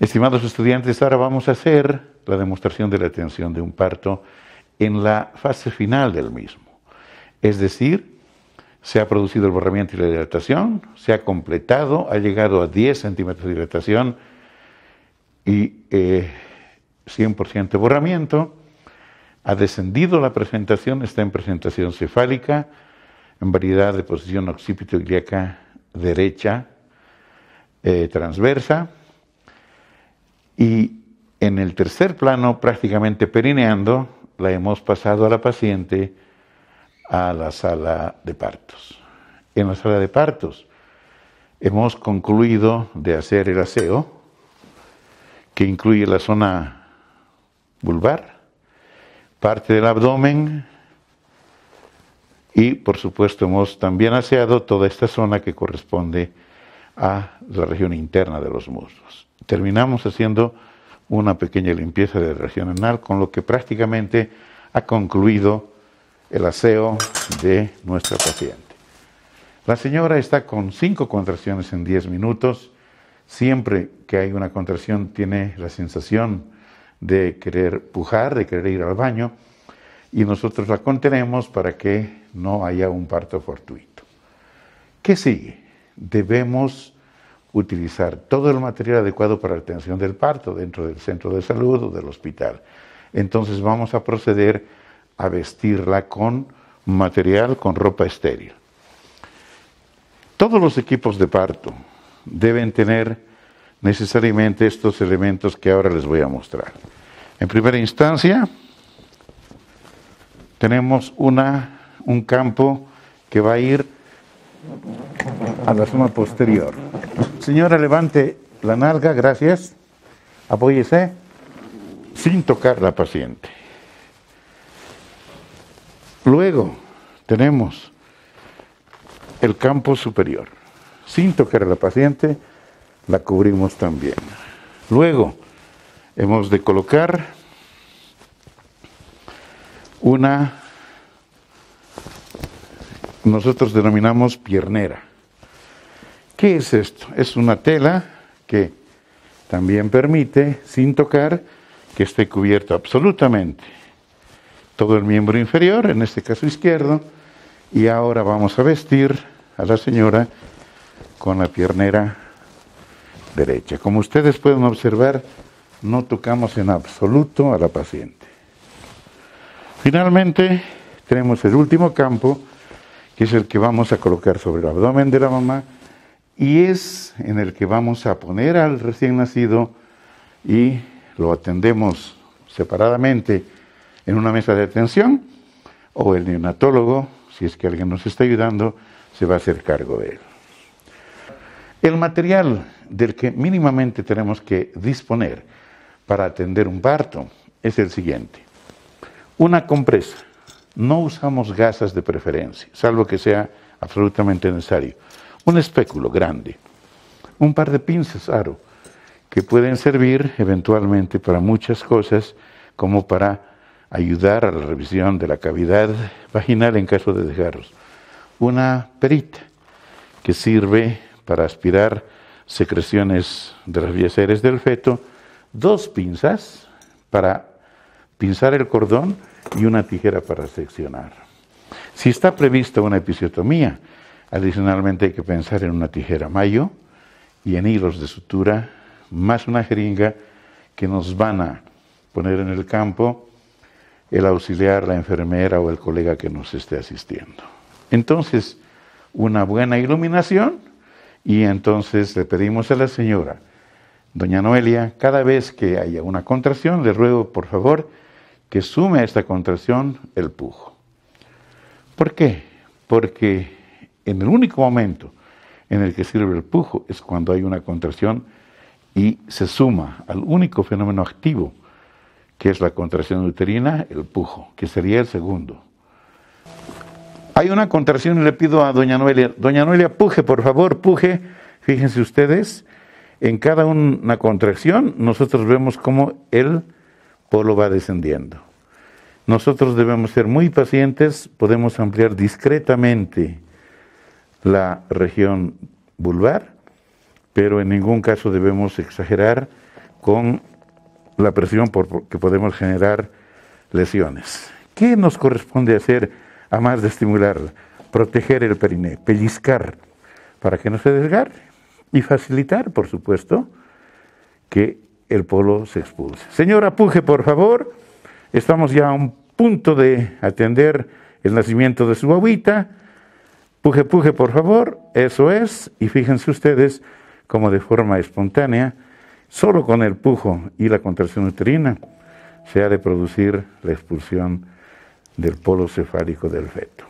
Estimados estudiantes, ahora vamos a hacer la demostración de la tensión de un parto en la fase final del mismo. Es decir, se ha producido el borramiento y la dilatación, se ha completado, ha llegado a 10 centímetros de dilatación y eh, 100% borramiento, ha descendido la presentación, está en presentación cefálica, en variedad de posición occipito-ilíaca derecha eh, transversa, y en el tercer plano, prácticamente perineando, la hemos pasado a la paciente a la sala de partos. En la sala de partos hemos concluido de hacer el aseo, que incluye la zona vulvar, parte del abdomen y por supuesto hemos también aseado toda esta zona que corresponde a la región interna de los muslos terminamos haciendo una pequeña limpieza de región anal, con lo que prácticamente ha concluido el aseo de nuestra paciente. La señora está con cinco contracciones en 10 minutos. Siempre que hay una contracción tiene la sensación de querer pujar, de querer ir al baño, y nosotros la contenemos para que no haya un parto fortuito. ¿Qué sigue? Debemos utilizar todo el material adecuado para la atención del parto dentro del centro de salud o del hospital. Entonces vamos a proceder a vestirla con material, con ropa estéril. Todos los equipos de parto deben tener necesariamente estos elementos que ahora les voy a mostrar. En primera instancia, tenemos una, un campo que va a ir a la zona posterior. Señora, levante la nalga, gracias. Apóyese sin tocar la paciente. Luego tenemos el campo superior. Sin tocar la paciente, la cubrimos también. Luego hemos de colocar una, nosotros denominamos piernera. ¿Qué es esto? Es una tela que también permite, sin tocar, que esté cubierto absolutamente todo el miembro inferior, en este caso izquierdo, y ahora vamos a vestir a la señora con la piernera derecha. Como ustedes pueden observar, no tocamos en absoluto a la paciente. Finalmente, tenemos el último campo, que es el que vamos a colocar sobre el abdomen de la mamá, y es en el que vamos a poner al recién nacido y lo atendemos separadamente en una mesa de atención o el neonatólogo, si es que alguien nos está ayudando, se va a hacer cargo de él. El material del que mínimamente tenemos que disponer para atender un parto es el siguiente. Una compresa. No usamos gasas de preferencia, salvo que sea absolutamente necesario un espéculo grande, un par de pinzas aro, que pueden servir eventualmente para muchas cosas, como para ayudar a la revisión de la cavidad vaginal en caso de desgarros. Una perita que sirve para aspirar secreciones de los vías del feto, dos pinzas para pinzar el cordón y una tijera para seccionar. Si está prevista una episiotomía, Adicionalmente hay que pensar en una tijera mayo y en hilos de sutura, más una jeringa que nos van a poner en el campo el auxiliar, la enfermera o el colega que nos esté asistiendo. Entonces, una buena iluminación y entonces le pedimos a la señora, doña Noelia, cada vez que haya una contracción, le ruego por favor que sume a esta contracción el pujo. ¿Por qué? Porque en el único momento en el que sirve el pujo es cuando hay una contracción y se suma al único fenómeno activo que es la contracción uterina, el pujo, que sería el segundo. Hay una contracción y le pido a doña Noelia, doña Noelia, puje, por favor, puje. Fíjense ustedes, en cada una contracción nosotros vemos cómo el polo va descendiendo. Nosotros debemos ser muy pacientes, podemos ampliar discretamente la región vulvar, pero en ningún caso debemos exagerar con la presión porque podemos generar lesiones. ¿Qué nos corresponde hacer a más de estimular? Proteger el perineo, pellizcar para que no se desgarre y facilitar, por supuesto, que el polo se expulse. Señora Puje, por favor, estamos ya a un punto de atender el nacimiento de su agüita. Puje, puje, por favor, eso es. Y fíjense ustedes como de forma espontánea, solo con el pujo y la contracción uterina se ha de producir la expulsión del polo cefálico del feto.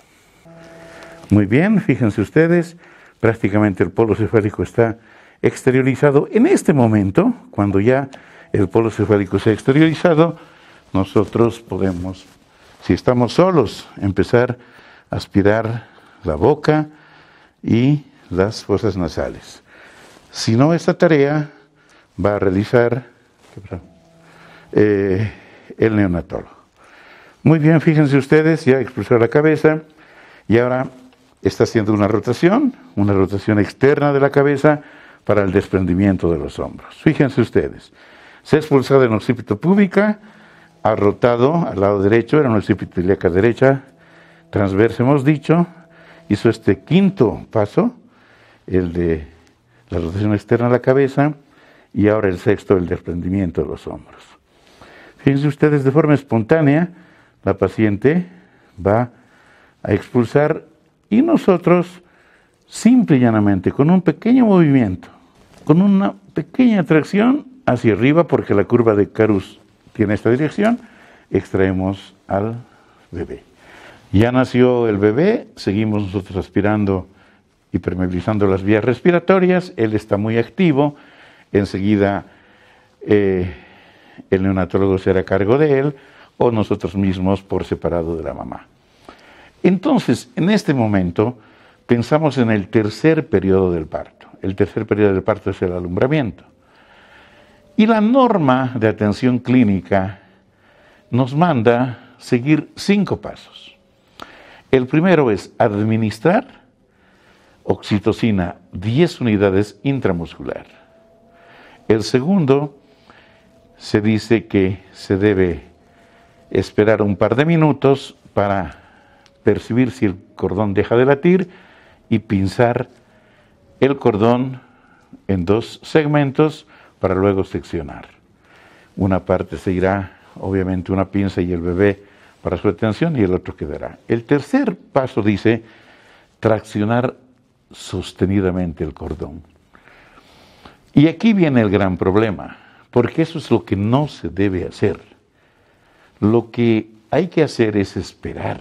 Muy bien, fíjense ustedes, prácticamente el polo cefálico está exteriorizado. En este momento, cuando ya el polo cefálico se ha exteriorizado, nosotros podemos, si estamos solos, empezar a aspirar la boca y las fosas nasales. Si no, esta tarea va a realizar eh, el neonatólogo. Muy bien, fíjense ustedes, ya expulsó la cabeza y ahora está haciendo una rotación, una rotación externa de la cabeza para el desprendimiento de los hombros. Fíjense ustedes, se ha expulsado el occipito púbica, ha rotado al lado derecho, era el occipito ilíaca derecha, transversa hemos dicho, hizo este quinto paso, el de la rotación externa de la cabeza, y ahora el sexto, el desprendimiento de los hombros. Fíjense ustedes, de forma espontánea, la paciente va a expulsar y nosotros, simple y llanamente, con un pequeño movimiento, con una pequeña tracción hacia arriba, porque la curva de Carus tiene esta dirección, extraemos al bebé. Ya nació el bebé, seguimos nosotros aspirando y permeabilizando las vías respiratorias, él está muy activo, enseguida eh, el neonatólogo será a cargo de él o nosotros mismos por separado de la mamá. Entonces, en este momento pensamos en el tercer periodo del parto. El tercer periodo del parto es el alumbramiento. Y la norma de atención clínica nos manda seguir cinco pasos. El primero es administrar oxitocina, 10 unidades intramuscular. El segundo, se dice que se debe esperar un par de minutos para percibir si el cordón deja de latir y pinzar el cordón en dos segmentos para luego seccionar. Una parte se irá, obviamente, una pinza y el bebé para su atención y el otro quedará. El tercer paso dice traccionar sostenidamente el cordón. Y aquí viene el gran problema, porque eso es lo que no se debe hacer. Lo que hay que hacer es esperar.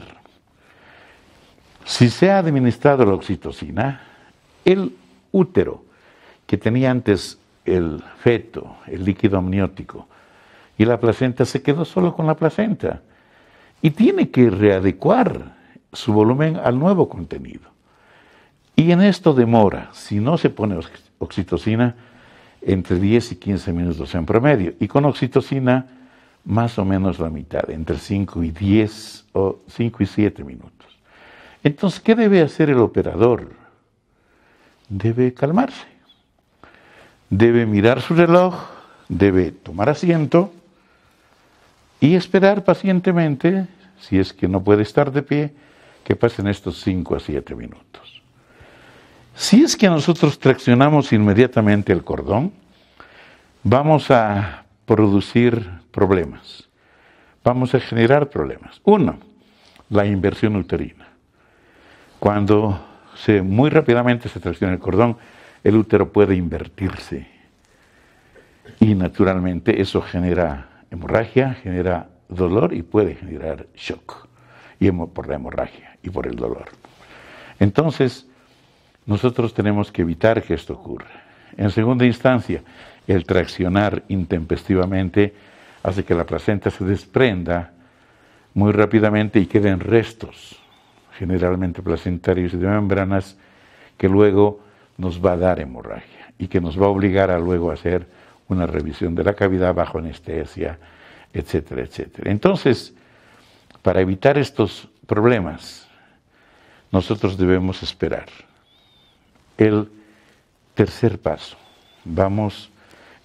Si se ha administrado la oxitocina, el útero que tenía antes el feto, el líquido amniótico, y la placenta se quedó solo con la placenta y tiene que readecuar su volumen al nuevo contenido. Y en esto demora, si no se pone oxitocina, entre 10 y 15 minutos en promedio, y con oxitocina más o menos la mitad, entre 5 y 10 o 5 y 7 minutos. Entonces, ¿qué debe hacer el operador? Debe calmarse, debe mirar su reloj, debe tomar asiento, y esperar pacientemente, si es que no puede estar de pie, que pasen estos 5 a 7 minutos. Si es que nosotros traccionamos inmediatamente el cordón, vamos a producir problemas. Vamos a generar problemas. Uno, la inversión uterina. Cuando se, muy rápidamente se tracciona el cordón, el útero puede invertirse. Y naturalmente eso genera hemorragia genera dolor y puede generar shock y por la hemorragia y por el dolor. Entonces, nosotros tenemos que evitar que esto ocurra. En segunda instancia, el traccionar intempestivamente hace que la placenta se desprenda muy rápidamente y queden restos, generalmente placentarios y de membranas, que luego nos va a dar hemorragia y que nos va a obligar a luego hacer una revisión de la cavidad bajo anestesia, etcétera, etcétera. Entonces, para evitar estos problemas, nosotros debemos esperar. El tercer paso. Vamos,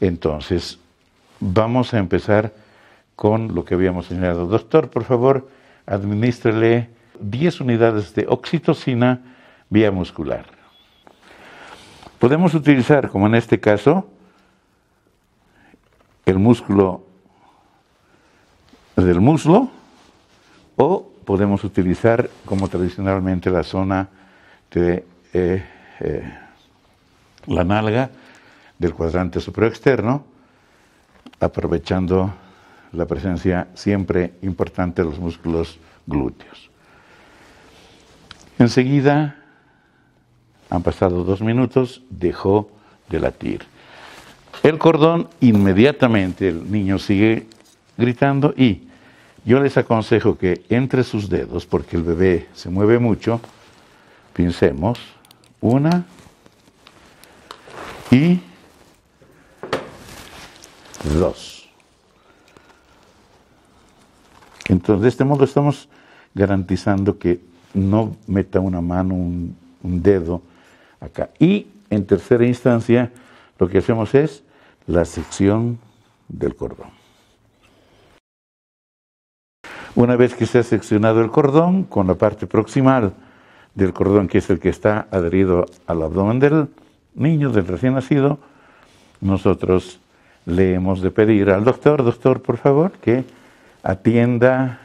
entonces, vamos a empezar con lo que habíamos señalado. Doctor, por favor, administrele 10 unidades de oxitocina vía muscular. Podemos utilizar, como en este caso, el músculo del muslo o podemos utilizar como tradicionalmente la zona de eh, eh, la nalga del cuadrante externo aprovechando la presencia siempre importante de los músculos glúteos. Enseguida, han pasado dos minutos, dejó de latir el cordón, inmediatamente el niño sigue gritando y yo les aconsejo que entre sus dedos, porque el bebé se mueve mucho, pincemos, una y dos. Entonces, de este modo estamos garantizando que no meta una mano, un, un dedo acá. Y en tercera instancia, lo que hacemos es la sección del cordón. Una vez que se ha seccionado el cordón, con la parte proximal del cordón, que es el que está adherido al abdomen del niño, del recién nacido, nosotros le hemos de pedir al doctor, doctor, por favor, que atienda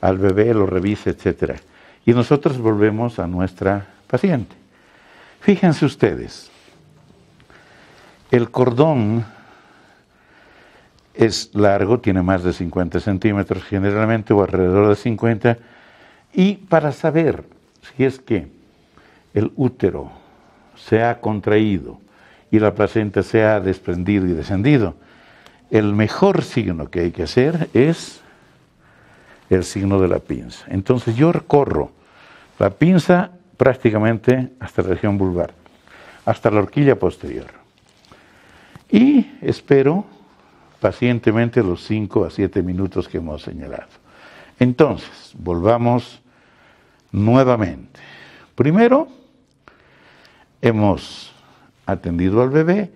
al bebé, lo revise, etc. Y nosotros volvemos a nuestra paciente. Fíjense ustedes, el cordón es largo, tiene más de 50 centímetros generalmente o alrededor de 50. Y para saber si es que el útero se ha contraído y la placenta se ha desprendido y descendido, el mejor signo que hay que hacer es el signo de la pinza. Entonces yo recorro la pinza prácticamente hasta la región vulvar, hasta la horquilla posterior y espero pacientemente los 5 a 7 minutos que hemos señalado. Entonces, volvamos nuevamente. Primero, hemos atendido al bebé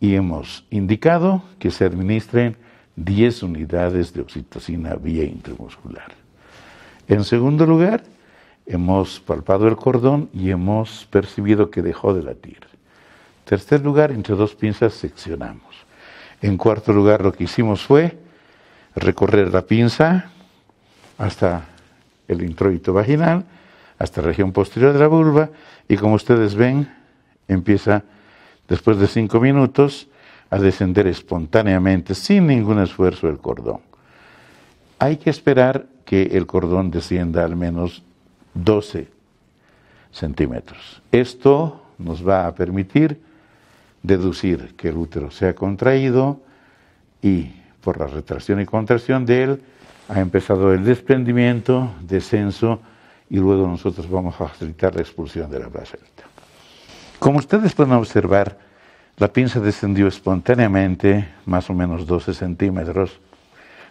y hemos indicado que se administren 10 unidades de oxitocina vía intramuscular. En segundo lugar, hemos palpado el cordón y hemos percibido que dejó de latir. Tercer lugar, entre dos pinzas seccionamos. En cuarto lugar, lo que hicimos fue recorrer la pinza hasta el introito vaginal, hasta la región posterior de la vulva, y como ustedes ven, empieza después de cinco minutos a descender espontáneamente, sin ningún esfuerzo, el cordón. Hay que esperar que el cordón descienda al menos 12 centímetros. Esto nos va a permitir deducir que el útero se ha contraído y por la retracción y contracción de él ha empezado el desprendimiento, descenso y luego nosotros vamos a facilitar la expulsión de la placenta. Como ustedes pueden observar, la pinza descendió espontáneamente más o menos 12 centímetros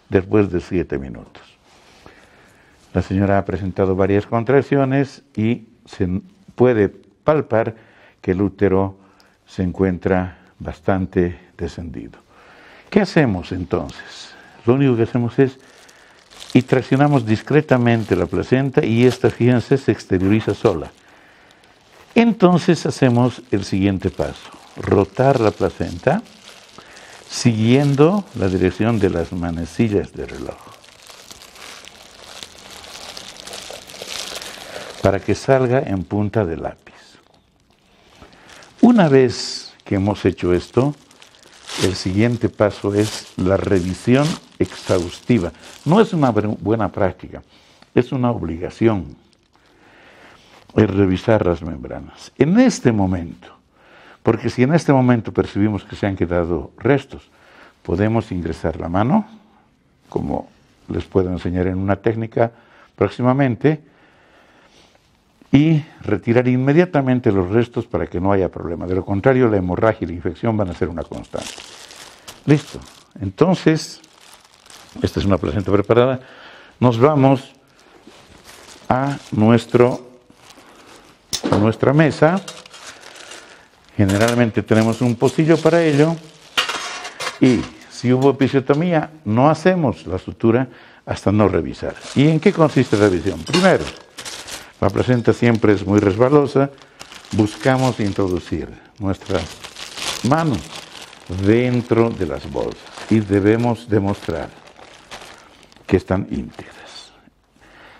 después de 7 minutos. La señora ha presentado varias contracciones y se puede palpar que el útero se encuentra bastante descendido. ¿Qué hacemos entonces? Lo único que hacemos es y traccionamos discretamente la placenta y esta, fíjense, se exterioriza sola. Entonces hacemos el siguiente paso, rotar la placenta siguiendo la dirección de las manecillas del reloj. Para que salga en punta de lápiz. Una vez que hemos hecho esto, el siguiente paso es la revisión exhaustiva. No es una buena práctica, es una obligación revisar las membranas. En este momento, porque si en este momento percibimos que se han quedado restos, podemos ingresar la mano, como les puedo enseñar en una técnica próximamente, y retirar inmediatamente los restos para que no haya problema. De lo contrario, la hemorragia y la infección van a ser una constante. Listo. Entonces, esta es una placenta preparada. Nos vamos a, nuestro, nuestra mesa. Generalmente tenemos un pocillo para ello. Y si hubo episiotomía, no hacemos la sutura hasta no revisar. ¿Y en qué consiste la revisión? Primero, la presenta siempre es muy resbalosa. Buscamos introducir nuestras manos dentro de las bolsas y debemos demostrar que están íntegras.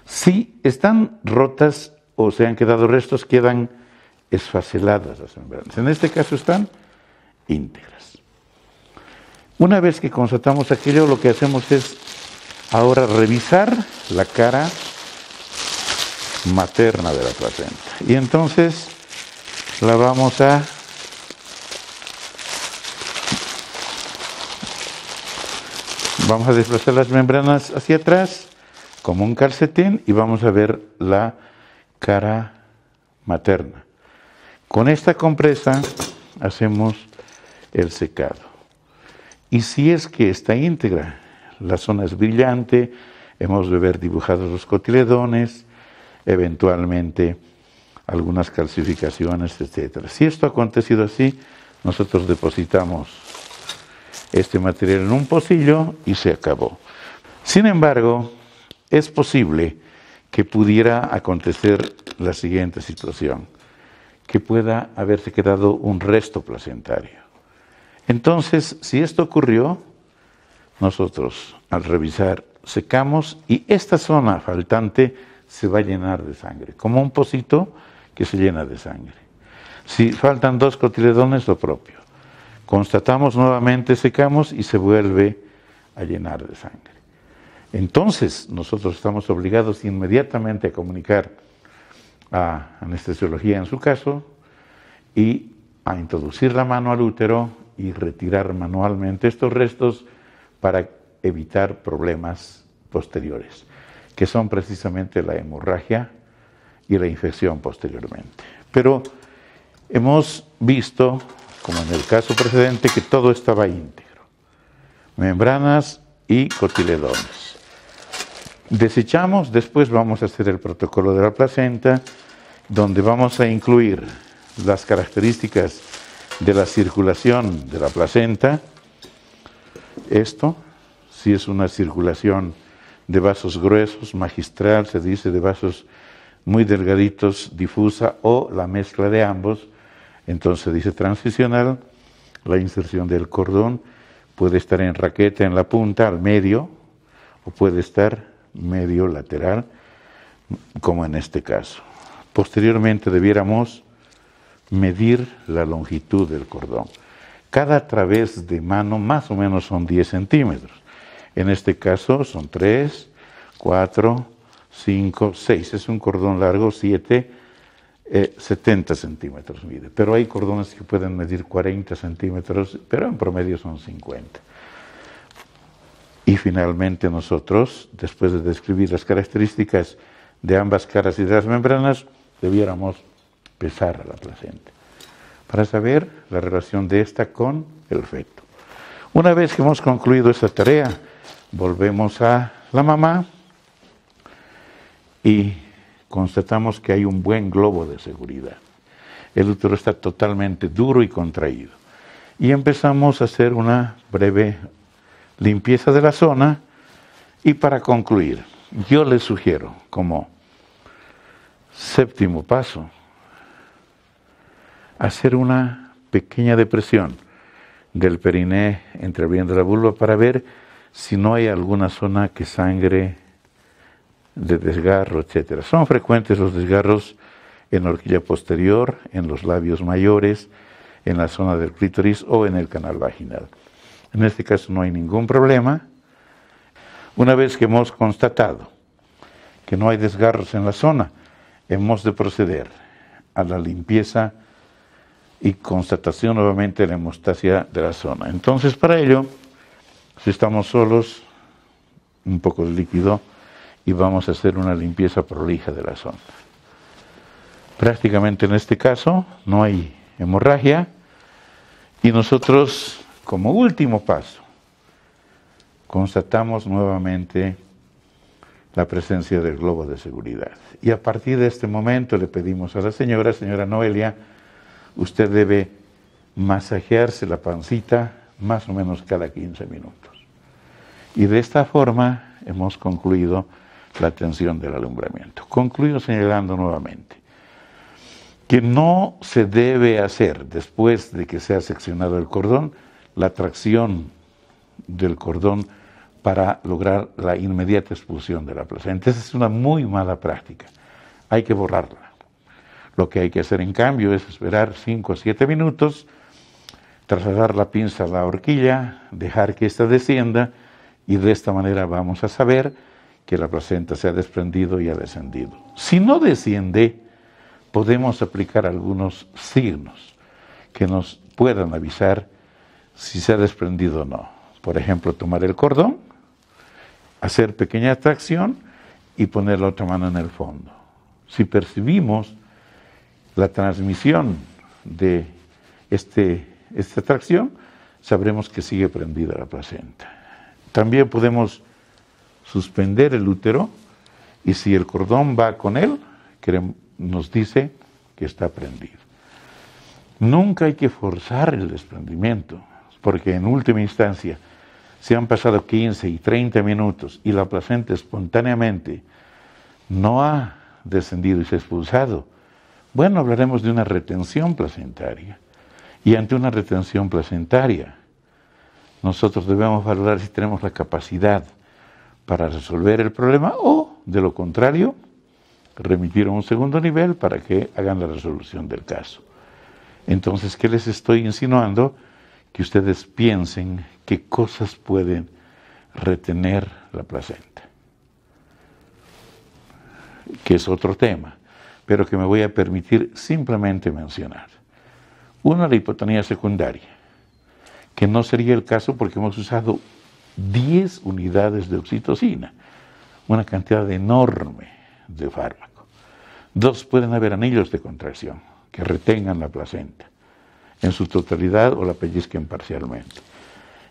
Si están rotas o se han quedado restos, quedan esfaceladas las membranas. En este caso están íntegras. Una vez que constatamos aquello, lo que hacemos es ahora revisar la cara materna de la placenta. Y entonces la vamos a vamos a desplazar las membranas hacia atrás como un calcetín y vamos a ver la cara materna. Con esta compresa hacemos el secado. Y si es que está íntegra, la zona es brillante, hemos de ver dibujados los cotiledones, eventualmente algunas calcificaciones, etcétera. Si esto ha acontecido así, nosotros depositamos este material en un pocillo y se acabó. Sin embargo, es posible que pudiera acontecer la siguiente situación, que pueda haberse quedado un resto placentario. Entonces, si esto ocurrió, nosotros al revisar secamos y esta zona faltante se va a llenar de sangre, como un pocito que se llena de sangre. Si faltan dos cotiledones, lo propio. Constatamos nuevamente, secamos y se vuelve a llenar de sangre. Entonces, nosotros estamos obligados inmediatamente a comunicar a anestesiología en su caso y a introducir la mano al útero y retirar manualmente estos restos para evitar problemas posteriores que son precisamente la hemorragia y la infección posteriormente. Pero hemos visto, como en el caso precedente, que todo estaba íntegro. Membranas y cotiledones. Desechamos, después vamos a hacer el protocolo de la placenta, donde vamos a incluir las características de la circulación de la placenta. Esto, si es una circulación de vasos gruesos, magistral se dice de vasos muy delgaditos, difusa o la mezcla de ambos. Entonces dice transicional, la inserción del cordón puede estar en raqueta en la punta, al medio, o puede estar medio lateral, como en este caso. Posteriormente debiéramos medir la longitud del cordón. Cada través de mano más o menos son 10 centímetros. En este caso son 3 4 5, 6. Es un cordón largo, 7 eh, 70 centímetros mide. Pero hay cordones que pueden medir 40 centímetros, pero en promedio son 50. Y finalmente nosotros, después de describir las características de ambas caras y de las membranas, debiéramos pesar a la placenta para saber la relación de esta con el feto. Una vez que hemos concluido esta tarea, volvemos a la mamá y constatamos que hay un buen globo de seguridad. El útero está totalmente duro y contraído. Y empezamos a hacer una breve limpieza de la zona. Y para concluir, yo les sugiero como séptimo paso, hacer una pequeña depresión del periné de la vulva para ver si no hay alguna zona que sangre de desgarro, etc. Son frecuentes los desgarros en la horquilla posterior, en los labios mayores, en la zona del clítoris o en el canal vaginal. En este caso no hay ningún problema. Una vez que hemos constatado que no hay desgarros en la zona, hemos de proceder a la limpieza y constatación nuevamente de la hemostasia de la zona. Entonces, para ello, si estamos solos, un poco de líquido y vamos a hacer una limpieza prolija de la zona. Prácticamente en este caso no hay hemorragia y nosotros, como último paso, constatamos nuevamente la presencia del globo de seguridad. Y a partir de este momento le pedimos a la señora, señora Noelia, usted debe masajearse la pancita más o menos cada 15 minutos. Y de esta forma hemos concluido la tensión del alumbramiento. Concluyo señalando nuevamente que no se debe hacer después de que se ha seccionado el cordón la tracción del cordón para lograr la inmediata expulsión de la placenta. ...entonces es una muy mala práctica. Hay que borrarla. Lo que hay que hacer en cambio es esperar 5 o 7 minutos trasladar la pinza a la horquilla, dejar que ésta descienda y de esta manera vamos a saber que la placenta se ha desprendido y ha descendido. Si no desciende, podemos aplicar algunos signos que nos puedan avisar si se ha desprendido o no. Por ejemplo, tomar el cordón, hacer pequeña tracción y poner la otra mano en el fondo. Si percibimos la transmisión de este esta tracción, sabremos que sigue prendida la placenta. También podemos suspender el útero y si el cordón va con él, nos dice que está prendido. Nunca hay que forzar el desprendimiento, porque en última instancia, si han pasado 15 y 30 minutos y la placenta espontáneamente no ha descendido y se ha expulsado, bueno, hablaremos de una retención placentaria y ante una retención placentaria. Nosotros debemos valorar si tenemos la capacidad para resolver el problema o, de lo contrario, remitir a un segundo nivel para que hagan la resolución del caso. Entonces, ¿qué les estoy insinuando? Que ustedes piensen qué cosas pueden retener la placenta, que es otro tema, pero que me voy a permitir simplemente mencionar. Una, la hipotonía secundaria, que no sería el caso porque hemos usado 10 unidades de oxitocina, una cantidad enorme de fármaco. Dos, pueden haber anillos de contracción que retengan la placenta en su totalidad o la pellizquen parcialmente.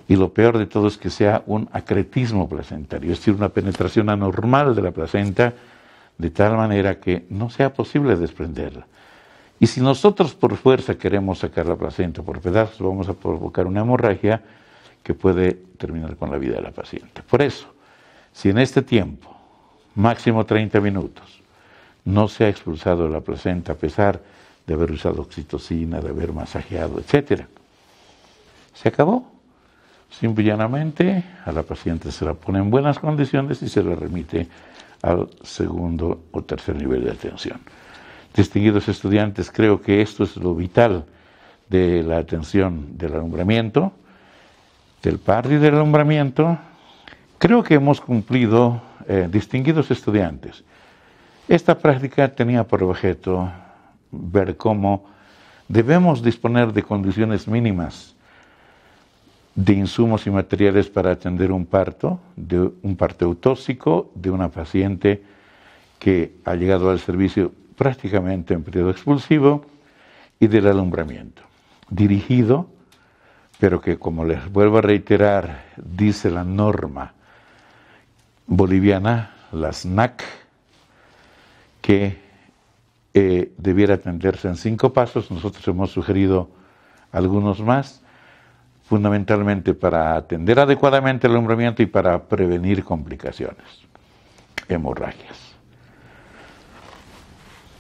Y lo peor de todo es que sea un acretismo placentario, es decir, una penetración anormal de la placenta de tal manera que no sea posible desprenderla. Y si nosotros por fuerza queremos sacar la placenta por pedazos, vamos a provocar una hemorragia que puede terminar con la vida de la paciente. Por eso, si en este tiempo, máximo 30 minutos, no se ha expulsado la placenta a pesar de haber usado oxitocina, de haber masajeado, etc., se acabó. Simple y llanamente, a la paciente se la pone en buenas condiciones y se la remite al segundo o tercer nivel de atención. Distinguidos estudiantes, creo que esto es lo vital de la atención del alumbramiento, del par y del alumbramiento. Creo que hemos cumplido, eh, distinguidos estudiantes, esta práctica tenía por objeto ver cómo debemos disponer de condiciones mínimas de insumos y materiales para atender un parto, de un parto eutóxico, de una paciente que ha llegado al servicio prácticamente en periodo expulsivo, y del alumbramiento, dirigido, pero que como les vuelvo a reiterar, dice la norma boliviana, la SNAC, que eh, debiera atenderse en cinco pasos, nosotros hemos sugerido algunos más, fundamentalmente para atender adecuadamente el alumbramiento y para prevenir complicaciones, hemorragias.